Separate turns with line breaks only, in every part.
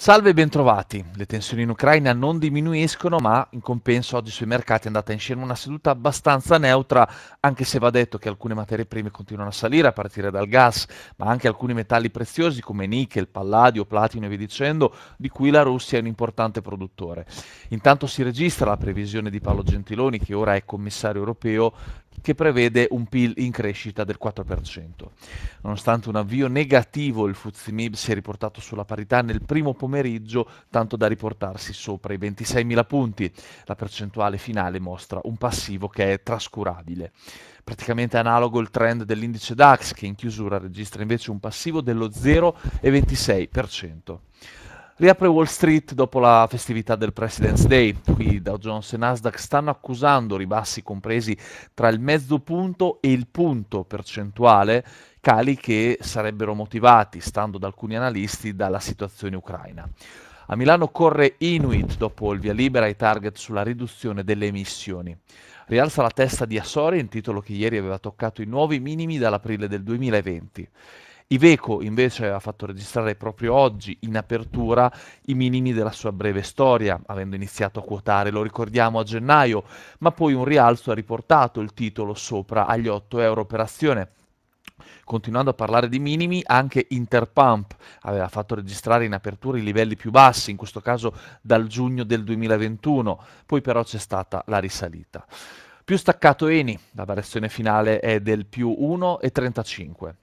Salve e bentrovati. Le tensioni in Ucraina non diminuiscono, ma in compenso oggi sui mercati è andata in scena una seduta abbastanza neutra, anche se va detto che alcune materie prime continuano a salire a partire dal gas, ma anche alcuni metalli preziosi come nickel, palladio, platino e via dicendo, di cui la Russia è un importante produttore. Intanto si registra la previsione di Paolo Gentiloni, che ora è commissario europeo, che prevede un PIL in crescita del 4%. Nonostante un avvio negativo, il FTSE si è riportato sulla parità nel primo pomeriggio, tanto da riportarsi sopra i 26.000 punti. La percentuale finale mostra un passivo che è trascurabile. Praticamente analogo il trend dell'indice DAX, che in chiusura registra invece un passivo dello 0,26%. Riapre Wall Street dopo la festività del President's Day. Qui Dow Jones e Nasdaq stanno accusando ribassi compresi tra il mezzo punto e il punto percentuale, cali che sarebbero motivati, stando da alcuni analisti, dalla situazione ucraina. A Milano corre Inuit dopo il via libera ai target sulla riduzione delle emissioni. Rialza la testa di Asori, in titolo che ieri aveva toccato i nuovi minimi dall'aprile del 2020. Iveco invece ha fatto registrare proprio oggi in apertura i minimi della sua breve storia, avendo iniziato a quotare, lo ricordiamo, a gennaio, ma poi un rialzo ha riportato il titolo sopra agli 8 euro per azione. Continuando a parlare di minimi, anche Interpump aveva fatto registrare in apertura i livelli più bassi, in questo caso dal giugno del 2021, poi però c'è stata la risalita. Più staccato Eni, la variazione finale è del più 1,35.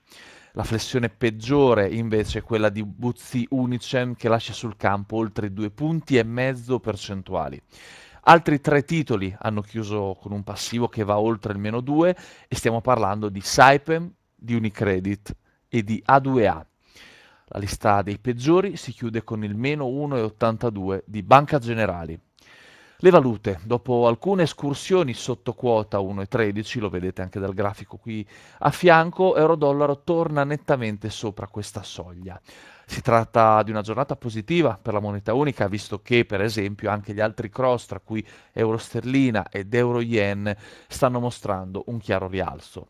La flessione peggiore invece è quella di Buzzi Unicem che lascia sul campo oltre due punti e mezzo percentuali. Altri tre titoli hanno chiuso con un passivo che va oltre il meno 2 e stiamo parlando di Saipem, di Unicredit e di A2A. La lista dei peggiori si chiude con il meno 1,82 di Banca Generali. Le valute, dopo alcune escursioni sotto quota 1,13, lo vedete anche dal grafico qui a fianco, euro-dollaro torna nettamente sopra questa soglia. Si tratta di una giornata positiva per la moneta unica, visto che per esempio anche gli altri cross, tra cui euro sterlina ed euro yen, stanno mostrando un chiaro rialzo.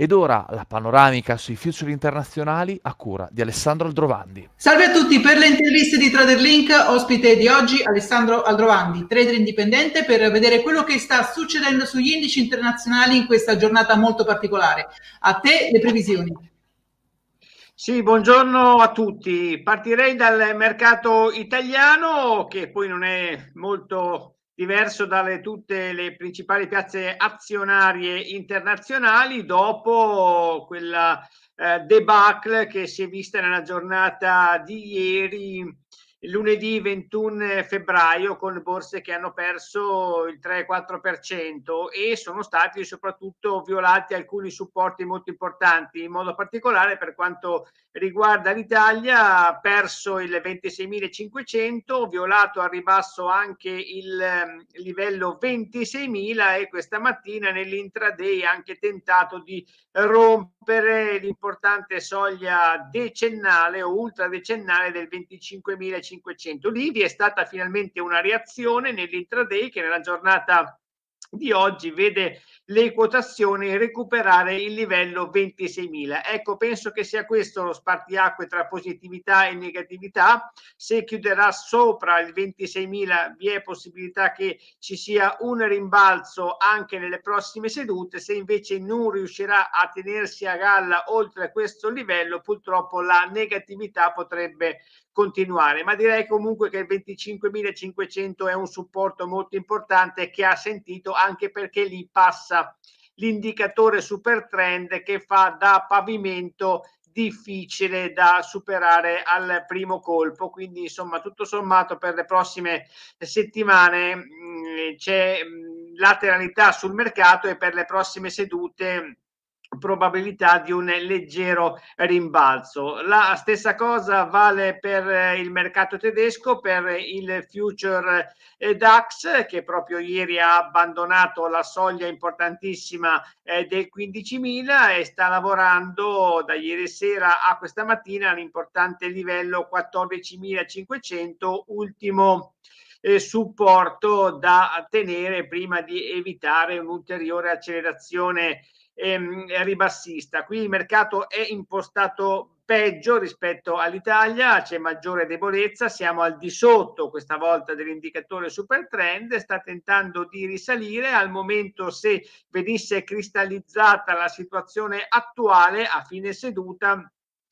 Ed ora la panoramica sui futuri internazionali a cura di Alessandro Aldrovandi.
Salve a tutti per le interviste di TraderLink, ospite di oggi Alessandro Aldrovandi, trader indipendente per vedere quello che sta succedendo sugli indici internazionali in questa giornata molto particolare. A te le previsioni. Sì, buongiorno a tutti. Partirei dal mercato italiano che poi non è molto diverso dalle tutte le principali piazze azionarie internazionali dopo quella eh, debacle che si è vista nella giornata di ieri lunedì 21 febbraio con borse che hanno perso il 3-4% e sono stati soprattutto violati alcuni supporti molto importanti, in modo particolare per quanto riguarda l'Italia, ha perso il 26.500, violato a ribasso anche il ehm, livello 26.000 e questa mattina nell'intraday ha anche tentato di rompere l'importante soglia decennale o ultra decennale del 25.500 1500. Lì vi è stata finalmente una reazione nell'intraday che nella giornata di oggi vede le quotazioni recuperare il livello 26.000. Ecco, penso che sia questo lo spartiacque tra positività e negatività. Se chiuderà sopra il 26.000 vi è possibilità che ci sia un rimbalzo anche nelle prossime sedute, se invece non riuscirà a tenersi a galla oltre questo livello, purtroppo la negatività potrebbe continuare, ma direi comunque che il 25.500 è un supporto molto importante che ha sentito anche perché lì passa l'indicatore super trend che fa da pavimento difficile da superare al primo colpo. Quindi, insomma, tutto sommato per le prossime settimane mh, mm, c'è mh, mm, lateralità sul mercato e per le prossime sedute probabilità di un leggero rimbalzo. La stessa cosa vale per eh, il mercato tedesco, per il future eh, DAX che proprio ieri ha abbandonato la soglia importantissima eh, del 15.000 e sta lavorando da ieri sera a questa mattina all'importante livello 14.500, ultimo supporto da tenere prima di evitare un'ulteriore accelerazione ehm, ribassista. Qui il mercato è impostato peggio rispetto all'Italia, c'è maggiore debolezza, siamo al di sotto questa volta dell'indicatore super trend, sta tentando di risalire, al momento se venisse cristallizzata la situazione attuale a fine seduta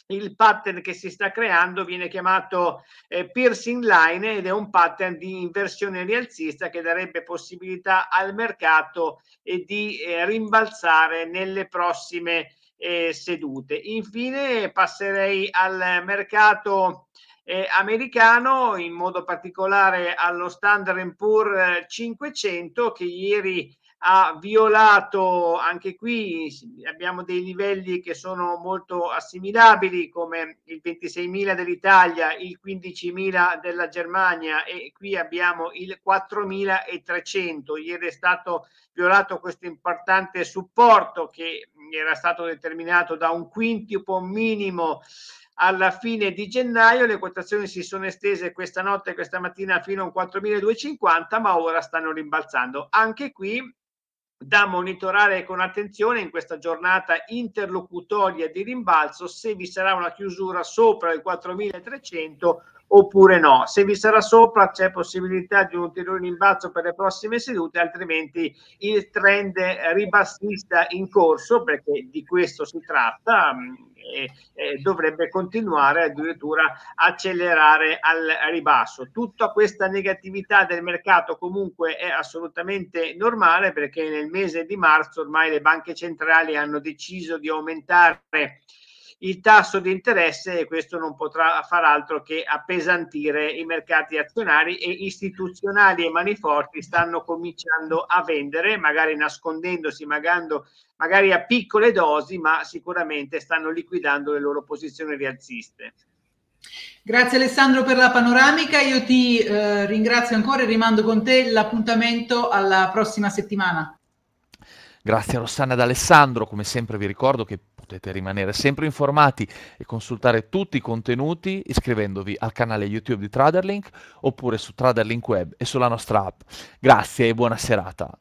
il pattern che si sta creando viene chiamato eh, piercing line ed è un pattern di inversione rialzista che darebbe possibilità al mercato eh, di eh, rimbalzare nelle prossime eh, sedute. Infine passerei al mercato eh, americano, in modo particolare allo Standard Poor's 500 eh, che ieri ha violato anche qui abbiamo dei livelli che sono molto assimilabili come il 26.000 dell'Italia, il 15.000 della Germania e qui abbiamo il 4.300. Ieri è stato violato questo importante supporto che mm, era stato determinato da un quintupo minimo alla fine di gennaio le quotazioni si sono estese questa notte e questa mattina fino a 4.250 ma ora stanno rimbalzando anche qui da monitorare con attenzione in questa giornata interlocutoria di rimbalzo se vi sarà una chiusura sopra il 4300 oppure no. Se vi sarà sopra c'è possibilità di un ulteriore rimbalzo per le prossime sedute, altrimenti il trend ribassista in corso, perché di questo si tratta, mm, e, e dovrebbe continuare addirittura accelerare al ribasso. Tutta questa negatività del mercato comunque è assolutamente normale perché nel mese di marzo ormai le banche centrali hanno deciso di aumentare il tasso di interesse e questo non potrà far altro che appesantire i mercati azionari e istituzionali e maniforti stanno cominciando a vendere, magari nascondendosi, magari a piccole dosi, ma sicuramente stanno liquidando le loro posizioni rialziste. Grazie Alessandro per la panoramica, io ti eh, ringrazio ancora e rimando con te l'appuntamento alla prossima settimana.
Grazie a Rossana ed Alessandro, come sempre vi ricordo che potete rimanere sempre informati e consultare tutti i contenuti iscrivendovi al canale YouTube di Traderlink oppure su Traderlink Web e sulla nostra app. Grazie e buona serata.